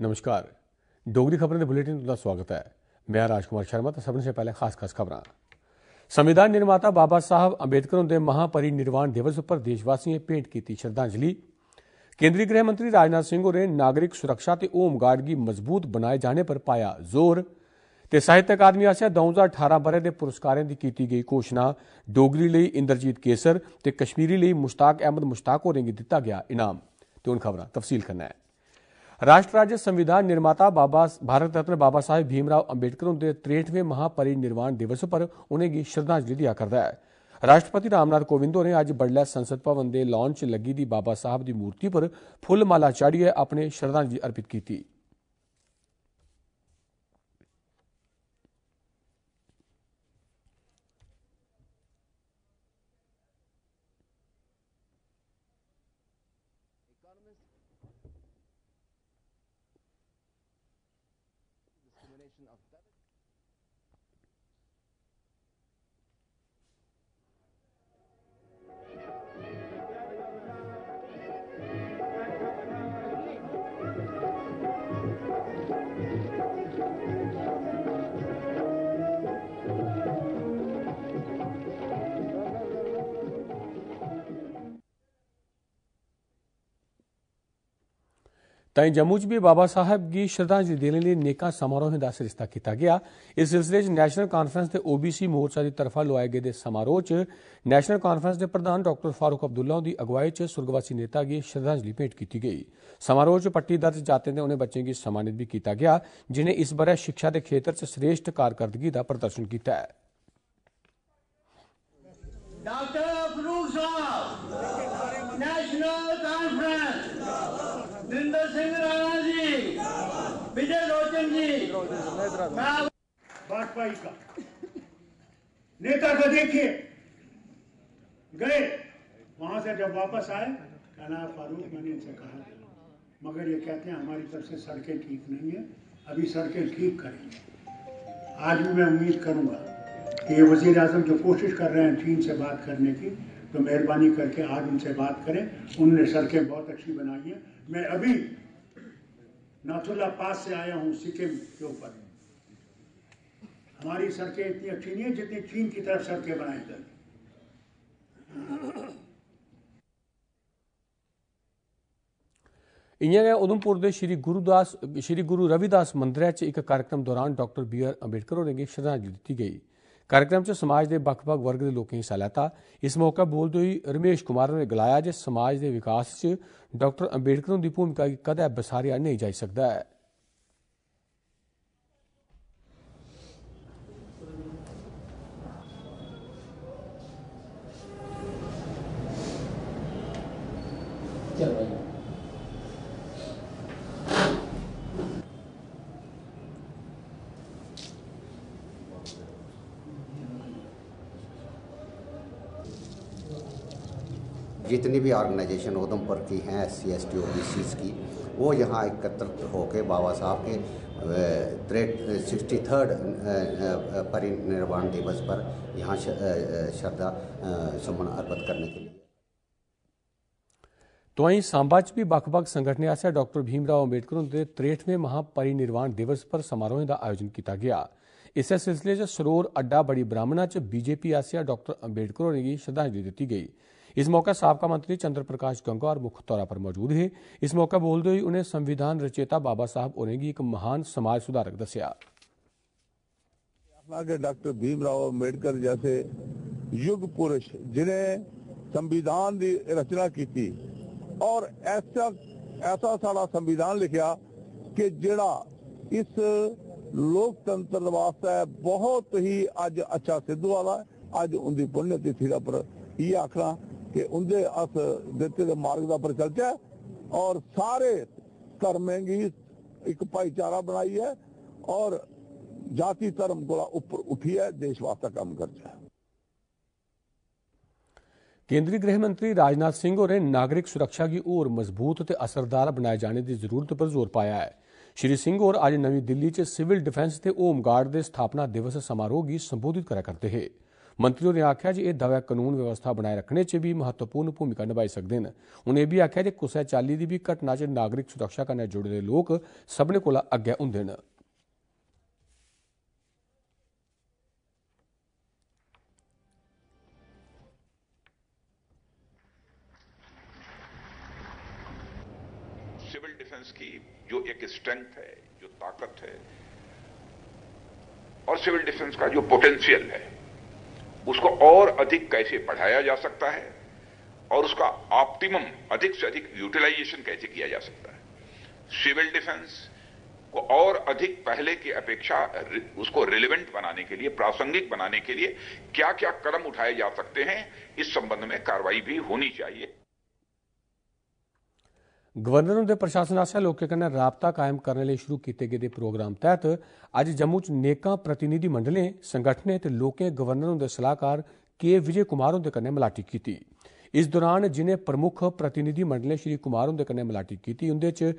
ਨਮਸਕਾਰ ਡੋਗਰੀ ਖਬਰਾਂ ਦੇ ਬੁਲੇਟਿਨ ਤੁਹਾਡਾ ਸਵਾਗਤ ਹੈ ਮੈਂ ਰਾਜਕੁਮਾਰ ਸ਼ਰਮਾ ਤਾਂ ਸਭ ਤੋਂ ਪਹਿਲੇ ਖਾਸ-ਖਾਸ ਖਬਰਾਂ ਸੰਵਿਧਾਨ ਨਿਰਮਾਤਾ ਬਾਬਾ ਸਾਹਿਬ ਅੰਬੇਦਕਰ ਦੇ ਮਹਾਪਰੀ ਨਿਰਵਾਣ ਦਿਵਸ ਉੱਪਰ ਦੇਸ਼ਵਾਸੀਆਂ ਭੇਟ ਕੀਤੀ ਸ਼ਰਧਾਂਜਲੀ ਕੇਂਦਰੀ ਗ੍ਰਹਿ ਮੰਤਰੀ ਰਾਜਨਾਥ ਸਿੰਘ ਹੋਰੇ ਨਾਗਰਿਕ ਸੁਰੱਖਿਆ ਤੇ ਹੋਮ ਦੀ ਮਜ਼ਬੂਤ ਬਣਾਏ ਜਾਣੇ ਪਰ ਪਾਇਆ ਜ਼ੋਰ ਤੇ ਸਾਹਿਤ ਅਕਾਦਮੀ ਆਸਿਆ 2018 ਬਰੇ ਦੇ ਪੁਰਸਕਾਰਾਂ ਦੀ ਕੀਤੀ ਗਈ ਘੋਸ਼ਣਾ ਡੋਗਰੀ ਲਈ ਇੰਦਰਜੀਤ ਕੇਸਰ ਤੇ ਕਸ਼ਮੀਰੀ ਲਈ ਮੁਸ਼ਤਾਕ ਅਹਿਮਦ ਮੁਸ਼ਤਾਕ ਹੋਰੇ ਨੂੰ ਦਿੱਤਾ ਗਿਆ ਇਨਾਮ ਤੇ ਉਹਨਾਂ ਖਬਰਾਂ ਤਫਸੀਲ ਕਰਨਾ ਹੈ ਰਾਸ਼ਟਰ ਰਾਜ ਸੰਵਿਧਾਨ ਨਿਰਮਾਤਾ ਬਾਬਾ ਭਾਰਤ ਰਤਨ ਬਾਬਾ ਸਾਹਿਬ ਭੀਮਰਾਓ ਅੰਬੇਡਕਰ ਹੁੰਦੇ 63ਵੇਂ ਮਹਾਪਰਿਨਿਰਵਾਣ ਦਿਵਸ ਪਰ ਉਹਨੇ ਗੀ ਸ਼ਰਧਾਂਜਲੀ ਦਿਆ ਕਰਦਾ ਹੈ ਰਾਸ਼ਟਰਪਤੀ ਰਾਮਨਾਥ ਕੋਵਿੰਦ ਹੋਰੇ ਅੱਜ ਬੜਲਾ ਸੰਸਦ ਭਵਨ ਦੇ ਲਾਂਚ ਲੱਗੀ ਦੀ ਬਾਬਾ ਸਾਹਿਬ ਦੀ ਮੂਰਤੀ ਪਰ ਫੁੱਲ ਮਾਲਾ ਚਾੜੀਏ ਆਪਣੇ ਸ਼ਰਧਾਂਜਲੀ ਅਰਪਿਤ ਕੀਤੀ ਤਾਂ ਜੰਮੂ 'ਚ ਵੀ ਬਾਬਾ ਸਾਹਿਬ ਦੀ ਸ਼ਰਧਾਂਜਲੀ ਦੇਣ ਲਈ ਨੇਕਾ ਸਮਾਰੋਹ ਦਾ ਸਿਰਸਤਾ ਕੀਤਾ ਗਿਆ ਇਸ ਸਿਲਸਿਲੇ 'ਚ ਨੈਸ਼ਨਲ ਕਾਨਫਰੰਸ ਤੇ OBC ਮੋਰਚਾ ਦੀ ਤਰਫਾ ਲੁਆਏ ਗਏ ਦੇ ਸਮਾਰੋਹ 'ਚ ਨੈਸ਼ਨਲ ਕਾਨਫਰੰਸ ਦੇ ਪ੍ਰਧਾਨ ਡਾਕਟਰ ਫਾਰੂਕ ਅਬਦੁੱਲਾ ਦੀ ਅਗਵਾਈ 'ਚ ਸੁਰਗਵਾਸੀ ਨੇਤਾ ਦੀ ਸ਼ਰਧਾਂਜਲੀ ਭੇਟ ਕੀਤੀ ਗਈ ਸਮਾਰੋਹ 'ਚ ਪੱਟੀ ਦਰਜ ਜਾਤੇ ਦੇ ਉਹਨੇ ਬੱਚੇ ਦੀ ਸਨਮਾਨਿਤ ਵੀ ਕੀਤਾ ਗਿਆ ਜਿਨੇ ਇਸ ਬਾਰੇ ਸਿੱਖਿਆ ਦੇ ਖੇਤਰ 'ਚ ਸ੍ਰੇਸ਼ਟ ਕਾਰਗਰਦਗੀ ਦਾ ਪ੍ਰਦਰਸ਼ਨ ਕੀਤਾ ਹੈ ਡਾਕਟਰ ਫਾਰੂਕ ਸਾਹਿਬ ਨੈਸ਼ਨਲ निंदर सिंह राणा जी विजय रोचन जी वाजपेयी का नेता का देखिए गए वहां से जब वापस आए कहना फारूक मैंने इनसे कहा मगर ये कहते हैं हमारी तरफ से सड़कें ठीक नहीं है अभी सड़कें ठीक करेंगे आज भी मैं उम्मीद करूंगा कि ये वजीर आजम जो कोशिश कर रहे हैं चीन से बात करने की तो मेहरबानी करके आज उनसे बात करें उन्होंने सड़कें बहुत अच्छी बनाई हैं मैं अभी नाथुल्ला पास से आया हूँ सिक्किम के ऊपर हमारी सड़कें इतनी अच्छी नहीं है जितनी चीन की तरफ सड़कें बनाई गई इ'यां गै उधमपुर दे श्री गुरुदास श्री गुरु रविदास मंदिर च इक कार्यक्रम दौरान डॉक्टर बी आर अम्बेडकर होरें श्रद्धांजलि दी गई ਕਾਰਜਕ੍ਰਮ 'ਚ ਸਮਾਜ ਦੇ ਵੱਖ-ਵੱਖ ਵਰਗ ਦੇ ਲੋਕਾਂ ਹਿੱਸਾ ਲਿਆ ਇਸ ਮੌਕੇ ਬੋਲਦੇ ਹੋਏ ਰਮੇਸ਼ ਕੁਮਾਰ ਨੇ ਗਲਾਇਆ ਜੇ ਸਮਾਜ ਦੇ ਵਿਕਾਸ 'ਚ ਡਾਕਟਰ ਅੰਬੇਡਕਰ ਦੀ ਭੂਮਿਕਾ ਕਦੇ ਬਸਾਰਿਆ ਨਹੀਂ ਜਾ ਸਕਦਾ ਹੈ जितनी भी ऑर्गेनाइजेशन उधमपुर की हैं S C S T O B की वो यहाँ एकत्रित होकर बाबा साहब के त्रेट सिक्सटी थर्ड परिनिर्वाण दिवस पर यहाँ श्रद्धा सुमन अर्पित करने के लिए तो वहीं सांबा च भी बख बक संगठन आस्या डॉक्टर भीमराव अंबेडकर के त्रेठवें महापरिनिर्वाण दिवस पर समारोह का आयोजन किया गया इस सिलसिले च सरोर अड्डा बड़ी ब्राह्मणा च बीजेपी आसा डॉक्टर अंबेडकर होगी श्रद्धांजलि दी गई इस मौके साहब का मंत्री चंद्र प्रकाश गंगवार मुख्य तौर पर मौजूद है इस मौके बोलते हुए उन्हें संविधान रचेता बाबा साहब ओनेगी एक महान समाज सुधारक दसिया आगे डॉक्टर भीमराव अंबेडकर जैसे युग पुरुष जिन्हें संविधान की रचना की और ऐसा ऐसा साड़ा संविधान लिखा कि जड़ा इस लोकतंत्र ਲੋਕਤੰਤਰ बहुत ही आज अच्छा ਅੱਛਾ ਸਿੱਧੂ ਵਾਲਾ ਅੱਜ ਉਹਦੀ ਪੁੰਨਤੀ ਥੀਰਾ पर ये ਆਖਣਾ ਕਿ ਉਹਦੇ ਅਸ ਦਿੱਤੇ ਦੇ ਮਾਰਗ ਦਾ प्रचलित है ਔਰ ਸਾਰੇ ਧਰਮਾਂ ਦੀ ਇੱਕ ਭਾਈਚਾਰਾ ਬਣਾਈ ਹੈ ਔਰ ਜਾਤੀ ਧਰਮ को ਉੱਪਰ ਉੱਠੀ ਹੈ ਦੇਸ਼ ਵਾਸਤੇ ਕੰਮ ਕਰਦਾ है ਕੇਂਦਰੀ ਗ੍ਰਹਿ ਮੰਤਰੀ ਰਾਜਨਾਥ ਸਿੰਘ ਹੋਰੇ ਨਾਗਰਿਕ ਸੁਰੱਖਿਆ ਦੀ ਹੋਰ ਮਜ਼ਬੂਤ ਤੇ ਅਸਰਦਾਰ ਬਣਾਏ ਜਾਣ ਦੀ ਜ਼ਰੂਰਤ 'ਤੇ ਜ਼ੋਰ ਪਾਇਆ ਹੈ। ਸ਼੍ਰੀ ਸਿੰਘ ਹੋਰ ਅੱਜ ਨਵੀਂ ਦਿੱਲੀ 'ਚ ਸਿਵਲ ਡਿਫੈਂਸ ਤੇ ਹੋਮ ਗਾਰਡ ਦੇ ਸਥਾਪਨਾ ਦਿਵਸ ਸਮਾਰੋਹ ਦੀ ਸੰਬੋਧਿਤ ਕਰਿਆ ਕਰਦੇ ਹੋਏ मंत्री होरें आख्या जे एह दवै कानून व्यवस्था बनाए रखने च भी महत्वपूर्ण भूमिका निभाई सकदे न उनें भी आख्या कि कुसै चाली की भी घटना से नागरिक सुरक्षा कन्नै जुड़े दे लोक सभनें कोला अग्गे हुंदे सिविल डिफेंस की स्ट्रेंथ है जो ताकत है और सिविल डिफेंस का जो पोटेंशियल है उसको और अधिक कैसे बढ़ाया जा सकता है और उसका ऑप्टिमम अधिक से अधिक यूटिलाइजेशन कैसे किया जा सकता है सिविल डिफेंस को और अधिक पहले की अपेक्षा उसको रिलेवेंट बनाने के लिए प्रासंगिक बनाने के लिए क्या क्या कदम उठाए जा सकते हैं इस संबंध में कार्रवाई भी होनी चाहिए ਗਵਰਨਰ ਦੇ ਪ੍ਰਸ਼ਾਸਨ ਆਸਿਆ ਲੋਕਾਂ ਨਾਲ ਰਾਬਤਾ ਕਾਇਮ ਕਰਨ ਲਈ ਸ਼ੁਰੂ ਕੀਤੇ ਗਏ ਦੇ ਪ੍ਰੋਗਰਾਮ ਤਹਿਤ ਅੱਜ ਜੰਮੂ 'ਚ ਨੇਕਾਂ ਪ੍ਰਤੀਨਿਧੀ ਮੰਡਲੇ ਸੰਗਠਨੇ ਤੇ ਲੋਕੇ ਗਵਰਨਰ ਦੇ ਸਲਾਹਕਾਰ ਕੇ ਵਿਜੇ ਕੁਮਾਰ ਹੁੰਦੇ ਕਨੇ ਮਲਾਟੀ ਕੀਤੀ ਇਸ ਦੌਰਾਨ ਜਿਨੇ ਪ੍ਰਮੁੱਖ ਪ੍ਰਤੀਨਿਧੀ ਮੰਡਲੇ ਸ਼੍ਰੀ ਕੁਮਾਰ ਹੁੰਦੇ ਕਨੇ ਮਲਾਟੀ ਕੀਤੀ ਉਹਦੇ 'ਚ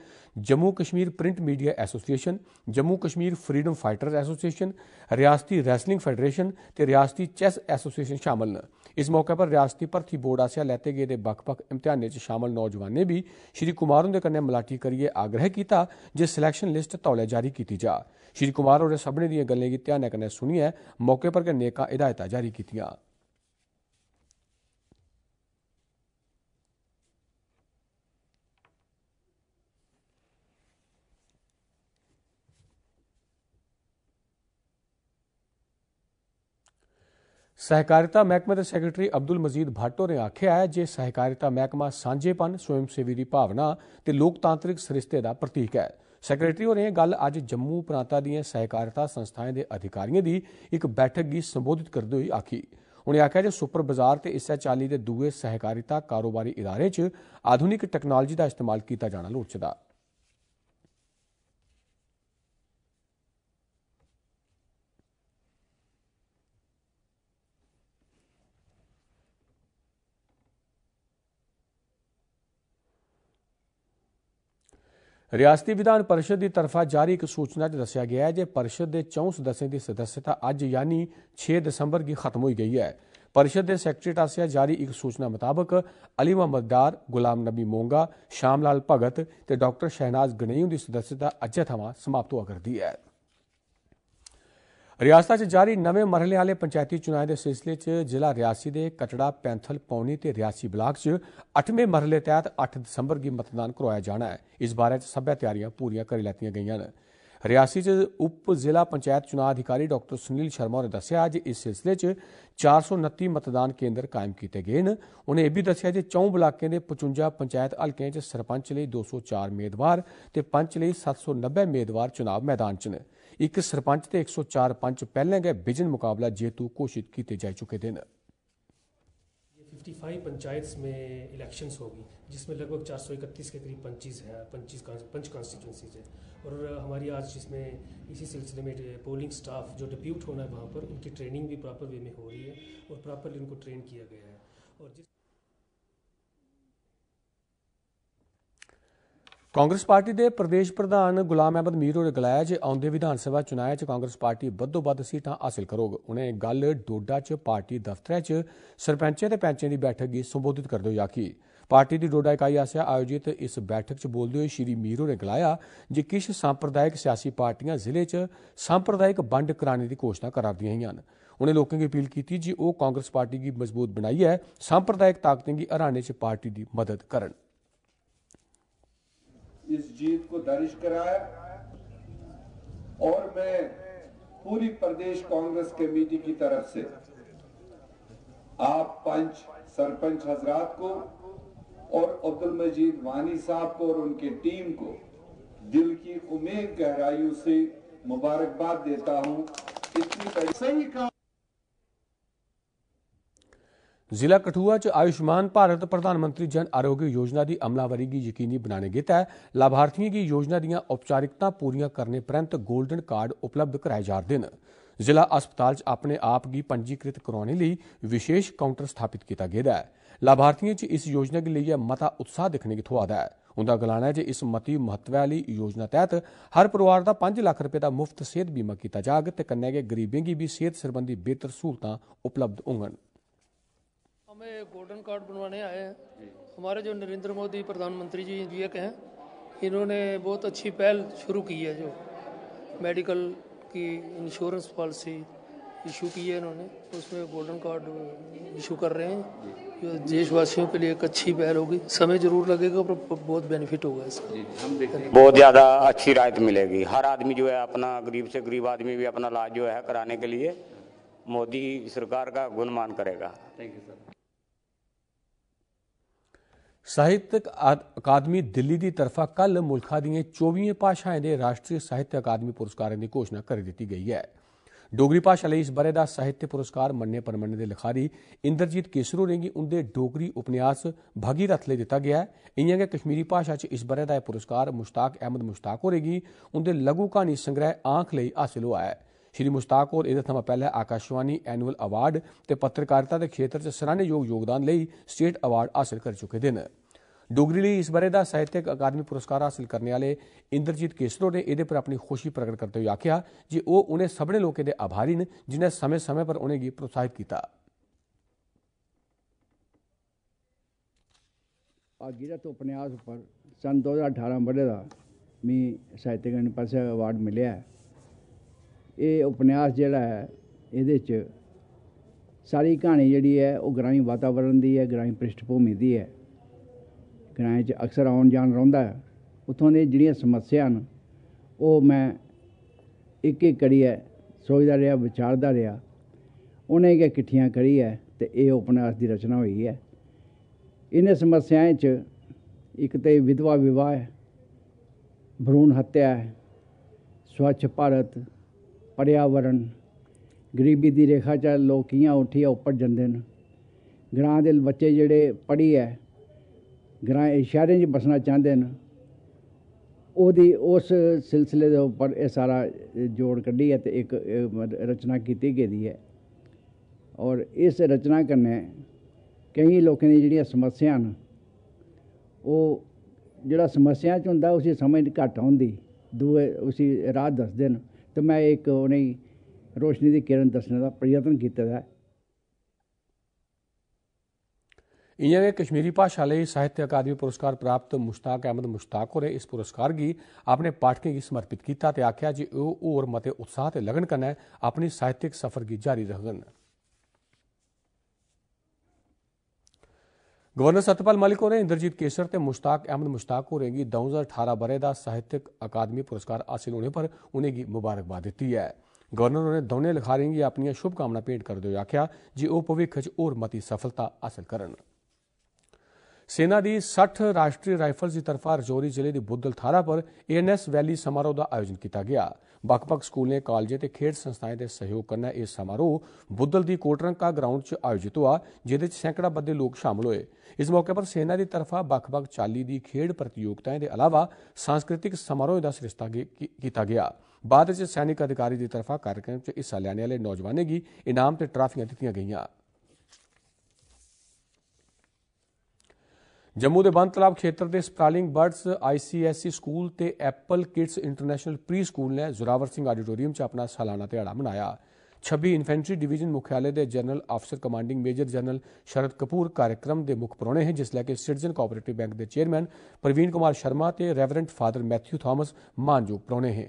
Jammu Kashmir print media association Jammu Kashmir freedom fighters association ਰਿਆਸਤੀ ਰੈਸਲਿੰਗ ਫੈਡਰੇਸ਼ਨ ਤੇ ਰਿਆਸਤੀ ਚੈਸ ਐਸੋਸੀਏਸ਼ਨ ਸ਼ਾਮਲ ਨੇ इस मौके पर रियासती भर्थी बोर्ड आसेआ लैते गेदे बक्ख-बक्ख इम्तेहानें च शामल नौजवानें बी श्री कुमार हुंदे कन्नै मलाटी करियै आग्रह कीता जे सलैक्शन लिस्ट तौले जारी कीती जा श्री कुमार होरें सब्भनें दिएं गल्लें गी ध्यानै कन्नै सुनियै मौके पर गै नेकां हिदायतां जारी कीतिआं ਸਹਿਕਾਰਤਾ ਮਹਿਕਮੇ ਦੇ ਸੈਕਟਰੀ ਅਬਦੁਲ ਮਜੀਦ ਭਾਟੋ ਨੇ ਆਖਿਆ ਹੈ ਜੇ ਸਹਿਕਾਰਤਾ ਮਹਿਕਮਾ ਸਾਂਝੇਪਨ ਸਵੈਮ ਸੇਵੀ ਦੀ ਭਾਵਨਾ ਤੇ ਲੋਕਤਾਂਤਰਿਕ ਸਰਿਸ਼ਤੇ ਦਾ ਪ੍ਰਤੀਕ ਹੈ ਸੈਕਟਰੀ ਹੋਰੇ ਗੱਲ ਅੱਜ ਜੰਮੂ ਪ੍ਰਾਂਤਾ ਦੀਆਂ ਸਹਿਕਾਰਤਾ ਸੰਸਥਾਵਾਂ ਦੇ ਅਧਿਕਾਰੀਆਂ ਦੀ ਇੱਕ ਬੈਠਕ ਦੀ ਸੰਬੋਧਿਤ ਕਰਦੇ ਹੋਏ ਆਖੀ ਉਹਨੇ ਆਖਿਆ ਜੇ ਸੁਪਰ ਬਾਜ਼ਾਰ ਤੇ ਇਸੇ ਚਾਲੀ ਦੇ ਦੂਏ ਸਹਿਕਾਰਤਾ ਕਾਰੋਬਾਰੀ ادارے 'ਚ ਆਧੁਨਿਕ ਟੈਕਨੋਲੋਜੀ ਦਾ ਇਸਤੇਮਾਲ ਕੀਤਾ ਜਾਣਾ ਲੋੜਚਦਾ ਰਿਆਸਤੀ ਵਿਧਾਨ ਪਰਿਸ਼ਦ ਦੀ ਤਰਫਾ ਜਾਰੀ ਇੱਕ ਸੂਚਨਾ 'ਚ ਦੱਸਿਆ ਗਿਆ ਹੈ ਜੇ ਪਰਿਸ਼ਦ ਦੇ 4 ਸਦਸਿਆਂ ਦੀ ਸਦਸਤਾ ਅੱਜ ਯਾਨੀ 6 ਦਸੰਬਰ ਦੀ ਖਤਮ ਹੋਈ ਗਈ ਹੈ ਪਰਿਸ਼ਦ ਦੇ ਸੈਕਟਰੀ ਟਾਸਿਆ ਜਾਰੀ ਇੱਕ ਸੂਚਨਾ ਮੁਤਾਬਕ ਅਲੀ ਮਹਮਦਦਾਰ ਗੁਲਾਮ ਨਬੀ ਮੋਂਗਾ ਸ਼ਾਮਲਾਲ ਭਗਤ ਤੇ ਡਾਕਟਰ ਸ਼ਹਿਨਾਜ਼ ਗਣੇਉ ਦੀ ਸਦਸਤਾ ਅੱਜ ਥਮਾ ਸਮਾਪਤ ਹੋ ਕਰਦੀ ਹੈ ਰਿਆਸਤਾ 'ਚ ਜਾਰੀ ਨਵੇਂ ਮਰਹਲੇ ਵਾਲੇ ਪੰਚਾਇਤੀ ਚੋਣਾਂ ਦੇ ਸਿਲਸਿਲੇ 'ਚ ਜ਼ਿਲ੍ਹਾ ਰਿਆਸੀ ਦੇ ਕਟੜਾ ਪੈਂਥਲ ਪੌਣੀ ਤੇ ਰਿਆਸੀ ਬਲਾਕ 'ਚ 8ਵੇਂ ਮਰਹਲੇ ਤਹਿਤ 8 ਦਸੰਬਰ ਦੀ ਮਤਦਾਨ ਕਰਵਾਇਆ ਜਾਣਾ ਹੈ ਇਸ ਬਾਰੇ 'ਚ ਸਭਿਆ ਤਿਆਰੀਆਂ ਪੂਰੀਆਂ ਕਰ ਲੈਤੀਆਂ ਗਈਆਂ ਨੇ ਰਿਆਸੀ 'ਚ ਉਪ ਜ਼ਿਲ੍ਹਾ ਪੰਚਾਇਤ ਚੁਣਾਂ ਅਧਿਕਾਰੀ ਡਾਕਟਰ ਸੁਨੀਲ ਸ਼ਰਮਾ ਨੇ ਦੱਸਿਆ ਅੱਜ ਇਸ ਸਿਲਸਿਲੇ 'ਚ 429 ਮਤਦਾਨ ਕੇਂਦਰ ਕਾਇਮ ਕੀਤੇ ਗਏ ਨੇ ਉਹਨੇ ਇਹ ਵੀ ਦੱਸਿਆ ਕਿ ਚੌਂ ਬਲਾਕਾਂ ਦੇ 55 ਪੰਚਾਇਤ ਹਲਕਿਆਂ 'ਚ ਸਰਪੰਚ ਲਈ 204 ਉਮੀਦਵਾਰ ਤੇ ਪੰਚ ਲਈ 790 ਉਮੀਦਵਾਰ ਚੁਣਾਵ ਮੈਦਾਨ 'ਚ ਨੇ एक सरपंच ਤੇ 104 पंच पहले ਗਏ ਬਿਜਨ ਮੁਕਾਬਲਾ ਜੇਤੂ ਘੋਸ਼ਿਤ ਕੀਤੇ ਜਾ ਚੁੱਕੇ ਦੇ ਨੇ 55 पंचायत में इलेक्शंस होगी जिसमें लगभग 431 के करीब पंचीज हैं पंचीज पंच कॉन्स्टिट्यूंसीज हैं और हमारी आज जिसमें इसी सिलसिले में पोलिंग स्टाफ जो डिप्यूट होना है वहाँ पर उनकी ट्रेनिंग भी प्रॉपर वे में हो रही है और प्रॉपरली उनको ट्रेन किया गया है और जिस ਕਾਂਗਰਸ ਪਾਰਟੀ ਦੇ ਪ੍ਰਦੇਸ਼ ਪ੍ਰਧਾਨ ਗੁਲਾਮ ਅਹਿਮਦ ਮੀਰ ਹੋਰ ਗਲਾਇਆ ਜੇ ਆਉਂਦੇ ਵਿਧਾਨ ਸਭਾ ਚੋਣਾਂ 'ਚ ਕਾਂਗਰਸ ਪਾਰਟੀ ਵੱਧੋ ਵੱਧ ਸੀਟਾਂ ਹਾਸਲ ਕਰੋਗ ਉਹਨੇ ਗੱਲ ਡੋਡਾ 'ਚ ਪਾਰਟੀ ਦਫ਼ਤਰਾਂ 'ਚ ਸਰਪੰਚਾਂ ਤੇ ਪੈਂਚਾਂ ਦੀ ਬੈਠਕ ਗੀ ਸੰਬੋਧਿਤ ਕਰਦੇ ਹੋਏ ਆਖੀ ਪਾਰਟੀ ਦੀ ਡੋਡਾ ਇਕਾਈ ਆਸਿਆ ਆਯੋਜਿਤ ਇਸ ਬੈਠਕ 'ਚ ਬੋਲਦੇ ਹੋਏ ਸ਼੍ਰੀ ਮੀਰ ਹੋਰੇ ਗਲਾਇਆ ਜੇ ਕਿਸ਼ ਸੰਪਰਦਾਇਕ ਸਿਆਸੀ ਪਾਰਟੀਆਂ ਜ਼ਿਲ੍ਹੇ 'ਚ ਸੰਪਰਦਾਇਕ ਵੰਡ ਕਰਾਣੇ ਦੀ ਘੋਸ਼ਣਾ ਕਰ ਹੀ ਹਨ ਉਹਨੇ ਲੋਕਾਂ ਨੂੰ ਅਪੀਲ ਕੀਤੀ ਜੀ ਉਹ ਕਾਂਗਰਸ ਪਾਰਟੀ ਦੀ ਮਜ਼ਬੂਤ ਬਣਾਈ ਹੈ ਸੰਪਰਦਾਇਕ ਤਾਕਤਾਂ ਦੀ ਹਰਾਣੇ 'ਚ ਪਾਰਟੀ ਦੀ ਮਦਦ ਕਰਨ इस जीत को दर्ज कराया और मैं पूरी प्रदेश कांग्रेस कमेटी की तरफ से आप पंच सरपंच हजरात को और अब्दुल मजीद वानी साहब को और उनके टीम को दिल की उम्मीद गहराइयों से मुबारकबाद देता हूं इतनी सही काम ਜ਼ਿਲ੍ਹਾ ਕਠੂਆ 'ਚ ਆਯੁਸ਼ਮਾਨ ਭਾਰਤ ਪ੍ਰਧਾਨ ਮੰਤਰੀ ਜਨ ਆਰੋਗਯ ਯੋਜਨਾ ਦੀ ਅਮਲਾਵਰੀ ਦੀ ਯਕੀਨੀ ਬਣਾਉਣੇ ਗੇਤਾ ਲਾਭਾਰਥੀਆਂ ਦੀ ਯੋਜਨਾ ਦੀਆਂ ਉਪਚਾਰਿਕਤਾ ਪੂਰੀਆਂ ਕਰਨੇ ਪ੍ਰੰਤ 골ਡਨ ਕਾਰਡ ਉਪਲਬਧ ਕਰਾਏ ਜਾਂਦੇ ਨੇ ਜ਼ਿਲ੍ਹਾ ਹਸਪਤਾਲ 'ਚ ਆਪਣੇ ਆਪ ਦੀ ਪੰਜੀਕ੍ਰਿਤ ਕਰਾਉਣ ਲਈ ਵਿਸ਼ੇਸ਼ ਕਾਊਂਟਰ ਸਥਾਪਿਤ ਕੀਤਾ ਗਿਆ ਹੈ ਲਾਭਾਰਥੀਆਂ 'ਚ ਇਸ ਯੋਜਨਾ ਦੇ ਲਈ ਮਤਾ ਉਤਸ਼ਾਹ ਦਿਖਣੇ ਕਿਥੋਂ ਆਦਾ ਹੈ ਉਹਦਾ ਗਲਾਣਾ ਹੈ ਜੇ ਇਸ ਮਤੀ ਮਹੱਤਵ ਵਾਲੀ ਯੋਜਨਾ ਤਹਿਤ ਹਰ ਪਰਿਵਾਰ ਦਾ 5 ਲੱਖ ਰੁਪਏ ਦਾ ਮੁਫਤ ਸਿਹਤ ਬੀਮਾ ਕੀਤਾ ਜਾਗ ਤੇ ਕੰਨੇ ਕੇ ਗਰੀਬੀਆਂ ਦੀ ਵੀ ਸਿਹਤ ਸੰਬੰਧੀ ਬਿਹਤਰ ਸਹੂਲਤਾਂ ਉਪਲਬਧ ਹੋਣਗੀਆਂ हम गोल्डन कार्ड बनवाने आए हैं हमारे जो नरेंद्र मोदी प्रधानमंत्री जी जी कहें हैं इन्होंने बहुत अच्छी पहल शुरू की है जो मेडिकल की इंश्योरेंस पॉलिसी इशू की है इन्होंने उसमें गोल्डन कार्ड इशू कर रहे हैं जो देशवासियों के लिए एक अच्छी पहल होगी समय जरूर लगेगा पर बहुत बेनिफिट होगा इसका बहुत ज़्यादा अच्छी राहत तो मिलेगी हर आदमी जो है अपना गरीब से गरीब आदमी भी अपना इलाज जो है कराने के लिए मोदी सरकार का गुणमान करेगा थैंक यू सर ਸਾਹਿਤਕ ਅਕਾਦਮੀ ਦਿੱਲੀ ਦੀ ਤਰਫਾ ਕੱਲ ਮੁਲਖਾ ਦੀਆਂ 24ਵੇਂ ਭਾਸ਼ਾਵਾਂ ਦੇ ਰਾਸ਼ਟਰੀ ਸਾਹਿਤ ਅਕਾਦਮੀ ਪੁਰਸਕਾਰਾਂ ਦੀ ਘੋਸ਼ਣਾ ਕਰ ਦਿੱਤੀ ਗਈ ਹੈ ਡੋਗਰੀ ਭਾਸ਼ਾ ਲਈ ਇਸ ਬਰੇ ਦਾ ਸਾਹਿਤ ਪੁਰਸਕਾਰ ਮੰਨੇ ਪਰਮੰਨ ਦੇ ਲਿਖਾਰੀ ਇੰਦਰਜੀਤ ਕੇਸਰੂ ਨੇ ਉਹਦੇ ਡੋਗਰੀ ਉਪਨਿਆਸ ਭਾਗੀਰਥ ਲਈ ਦਿੱਤਾ ਗਿਆ ਹੈ ਇਹਾਂ ਕਿ ਕਸ਼ਮੀਰੀ ਭਾਸ਼ਾ 'ਚ ਇਸ ਬਰੇ ਦਾ ਇਹ ਪੁਰਸਕਾਰ ਮੁਸ਼ਤਾਕ ਅਹਿਮਦ ਮੁਸ਼ਤਾਕ ਹੋਰੇਗੀ ਉਹਦੇ ਲਘੂ ਕਹਾਣੀ ਸੰਗ੍ਰਹਿ ਆਂਖ ਲਈ ਹਾਸਲ ਹੋਇਆ ਹੈ ਸ਼੍ਰੀ ਮੁਸ਼ਤਾਕ ਹੋਰ ਇਹਦੇ ਥਮਾ ਪਹਿਲਾ ਆਕਾਸ਼ਵਾਨੀ ਐਨੂਅਲ ਅਵਾਰਡ ਤੇ ਪੱਤਰਕਾਰਤਾ ਦੇ ਖੇਤਰ 'ਚ ਸਰਾਹਣਯੋਗ ਯੋਗਦਾਨ ਲਈ ਸਟੇਟ ਅਵਾਰਡ ਹਾਸਲ ਕਰ ਚੁੱਕੇ ਦਿਨ ਡੋਗਰੀ ਲਈ ਇਸ ਬਾਰੇ ਦਾ ਸਾਹਿਤਕ ਅਕਾਦਮੀ ਪੁਰਸਕਾਰ ਹਾਸਲ ਕਰਨ ਵਾਲੇ ਇੰਦਰਜੀਤ ਕੇਸਰੋ ਨੇ ਇਹਦੇ ਪਰ ਆਪਣੀ ਖੁਸ਼ੀ ਪ੍ਰਗਟ ਕਰਦੇ ਹੋਏ ਆਖਿਆ ਜੇ ਉਹ ਉਹਨੇ ਸਭਨੇ ਲੋਕੇ ਦੇ ਆਭਾਰੀ ਨੇ ਜਿਨ੍ਹਾਂ ਸਮੇਂ-ਸਮੇਂ ਪਰ ਉਹਨੇ ਗੀ ਪ੍ਰੋਤਸਾਹਿਤ ਕੀਤਾ ਆ गिरा तो उपन्यास पर 2018 ਬੜੇ ਦਾ ਮੈਂ ਸਾਹਿਤਕ ਪਾਸੇ ਅਵਾਰਡ ਮਿਲਿਆ ਇਹ ਉਪਨਿਆਸ ਜਿਹੜਾ ਹੈ ਇਹਦੇ 'ਚ ਸਾਰੀ ਕਹਾਣੀ ਜਿਹੜੀ ਹੈ ਉਹ ਗ੍ਰਾਮੀ ਵਾਤਾਵਰਣ ਦੀ ਹੈ ਗ੍ਰਾਮੀ ਭੂਮੀ ਦੀ ਹੈ ਗ੍ਰਾਮ 'ਚ ਅਕਸਰ ਆਉਣ ਜਾਣ ਰਹਿੰਦਾ ਹੈ ਉੱਥੋਂ ਦੇ ਜਿਹੜੀਆਂ ਸਮੱਸਿਆ ਹਨ ਉਹ ਮੈਂ ਇੱਕ ਇੱਕ ਕਰੀ ਹੈ ਸੋਚਦਾ ਰਿਹਾ ਵਿਚਾਰਦਾ ਰਿਹਾ ਉਹਨੇ ਕਿ ਕਿੱਠੀਆਂ ਕਰੀ ਹੈ ਤੇ ਇਹ ਉਪਨਿਆਸ ਦੀ ਰਚਨਾ ਹੋਈ ਹੈ ਇਹਨੇ ਸਮੱਸਿਆਵਾਂ 'ਚ ਇੱਕ ਤੇ ਵਿਧਵਾ ਵਿਵਾਹ ਹੈ ਭਰੂਣ ਹੱਤਿਆ ਹੈ ਸਵੱਛ ਭਾਰਤ पर्यावरण गरीबी दी रेखा चा लोक कि'यां उट्ठियै उप्पर जंदे न ग्रांऽ दे बच्चे जेह्ड़े पढ़ियै ग्राएं शैह्रें च बस्सना चांह्दे न ओह्दी उस सिलसिले दे उप्पर एह् सारा जोड़ कड्ढियै ते इक रचना कीती गेदी ऐ होर इस रचना कन्नै केईं लोकें दी जेह्ड़ियां समस्यां न ओह् जेह्ड़ा समस्या च होंदा उसी समझ घट्ट औंदी दुए उसी राह् दसदे न ਤਾਂ ਮੈਂ ਇੱਕ ਉਹਨੇ ਰੋਸ਼ਨੀ ਦੀ ਕਿਰਨ ਦੱਸਣ ਦਾ ਪ੍ਰਯਤਨ ਕੀਤਾ ਹੈ ਇਹਨਾਂ ਦੇ ਕਸ਼ਮੀਰੀ ਭਾਸ਼ਾ ਲਈ ਸਾਹਿਤ ਅਕਾਦਮੀ ਪੁਰਸਕਾਰ ਪ੍ਰਾਪਤ ਮੁਸ਼ਤਾਕ ਅਹਿਮਦ ਮੁਸ਼ਤਾਕ ਹੋਰੇ ਇਸ ਪੁਰਸਕਾਰ ਦੀ ਆਪਣੇ ਪਾਠਕਾਂ ਨੂੰ ਸਮਰਪਿਤ ਕੀਤਾ ਤੇ ਆਖਿਆ ਜੀ ਉਹ ਹੋਰ ਮਤੇ ਉਤਸ਼ਾਹ ਤੇ ਲਗਨ ਕਰਨਾ ਆਪਣੀ ਸਾਹਿਤਿਕ ਸਫਰ ਗੀ ਜਾਰੀ ਰੱਖਣ ਗਵਰਨਰ ਸਤਪਾਲ ਮਲਿਕ ਹੋਰੇ ਇੰਦਰਜੀਤ ਕੇਸਰ ਤੇ ਮੁਸ਼ਤਾਕ ਅਹਿਮਦ ਮੁਸ਼ਤਾਕ ਹੋਰੇ ਗੀ 2018 ਬਰੇ ਦਾ ਸਾਹਿਤਕ ਅਕਾਦਮੀ ਪੁਰਸਕਾਰ ਹਾसिल ਹੋਣੇ ਪਰ ਉਹਨੇ गी ਮੁਬਾਰਕਬਾद ਦਿੱਤੀ ਹੈ ਗਵਰਨਰ ਨੇ ਦੋਨੇ ਲਿਖਾਰਿਆਂ गी ਆਪਣੀਆਂ ਸ਼ੁਭ ਕਾਮਨਾ ਭੇਟ ਕਰਦੇ ਹੋਏ ਆਖਿਆ ਜੇ ਉਹ ਭਵਿੱਖ 'ਚ ਹੋਰ ਮਤੀ ਸਫਲਤਾ ਹਾਸਲ ਕਰਨ ਸੇਨਾ ਦੀ 60 ਰਾਸ਼ਟਰੀ ਰਾਈਫਲਸ ਦੀ ਤਰਫਾ ਰਜੌਰੀ ਜ਼ਿਲ੍ਹੇ ਦੀ ਬੁੱਦਲ ਥਾਰਾ ਪਰ ਏਐਨਐਸ ਵੈਲੀ ਸਮਾਰੋਹ ਦਾ ਆਯੋਜਨ ਕੀਤਾ ਗਿਆ ਵੱਖ-ਵੱਖ ਸਕੂਲਾਂ ਕਾਲਜਾਂ ਤੇ ਖੇਡ ਸੰਸਥਾਵਾਂ ਦੇ ਸਹਿਯੋਗ ਕਰਨਾ ਇਹ ਸਮਾਰੋਹ ਬੁੱਧਲ ਦੀ ਕੋਟਰੰਕਾ ਗਰਾਊਂਡ 'ਚ ਆਯੋਜਿਤ ਹੋਇਆ ਜਿਹਦੇ 'ਚ ਸੈਂਕੜਾ ਬੱਦੇ ਲੋਕ ਸ਼ਾਮਲ ਹੋਏ ਇਸ ਮੌਕੇ ਪਰ ਸੈਨਾ ਦੀ ਤਰਫਾ ਵੱਖ-ਵੱਖ ਚਾਲੀ ਦੀ ਖੇਡ ਪ੍ਰਤੀਯੋਗਤਾਵਾਂ ਦੇ ਅਲਾਵਾ ਸਾਂਸਕ੍ਰਿਤਿਕ ਸਮਾਰੋਹ ਦਾ ਸਿਰਸਤਾ ਕੀਤਾ ਗਿਆ ਬਾਅਦ 'ਚ ਸੈਨਿਕ ਅਧਿਕਾਰੀ ਦੀ ਤਰਫਾ ਕਾਰਜਕ੍ਰਮ 'ਚ ਹਿੱਸਾ ਲੈਣ ਵਾਲੇ ਨੌਜਵਾਨਾਂ ਨੂੰ ਇਨਾਮ ਤੇ ਟਰਾਫੀਆਂ ਦਿੱਤੀਆਂ ਗਈਆਂ ਜੰਮੂ ਦੇ ਬੰਦ ਤਲਾਬ ਖੇਤਰ ਦੇ ਸਪਾਲਿੰਗ ਬਰਡਸ ਆਈਸੀਐਸਸੀ ਸਕੂਲ ਤੇ apple kids international pre school ਨੇ ਜ਼ੁਰਾਵਰ ਸਿੰਘ ਆਡੀਟੋਰੀਅਮ 'ਚ ਆਪਣਾ ਸਾਲਾਨਾ ਦਿਹਾੜਾ ਮਨਾਇਆ 26 ਇਨਫੈਂਟਰੀ ਡਿਵੀਜ਼ਨ ਮੁਖਿਆਲੇ ਦੇ ਜਨਰਲ ਅਫਸਰ commanding major general Sharad Kapoor ਕਾਰਜਕ੍ਰਮ ਦੇ ਮੁੱਖ ਪ੍ਰੋਣੇ ਹਨ ਜਿਸ ਲੈ ਕੇ ਸਿਟੀਜ਼ਨ ਕੋਆਪਰੇਟਿਵ ਬੈਂਕ ਦੇ ਚੇਅਰਮੈਨ ਪ੍ਰਵੀਨ ਕੁਮਾਰ ਸ਼ਰਮਾ ਤੇ ਰੈਵਰੈਂਟ ਫਾਦਰ ਮੈਥਿਊ ਥਾਮਸ ਮਾਨਜੋ ਪ੍ਰੋਣੇ ਹਨ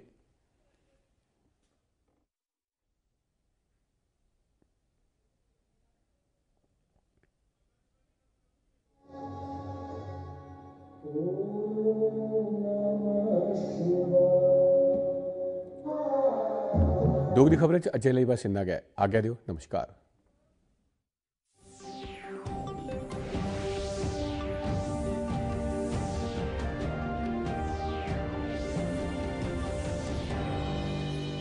ਡੋਗਰੀ ਖਬਰਾਂ 'ਚ ਅਜੇ ਲਈ ਬਸ ਇੰਨਾ ਗਿਆ ਆਗਿਆ ਦਿਓ ਨਮਸਕਾਰ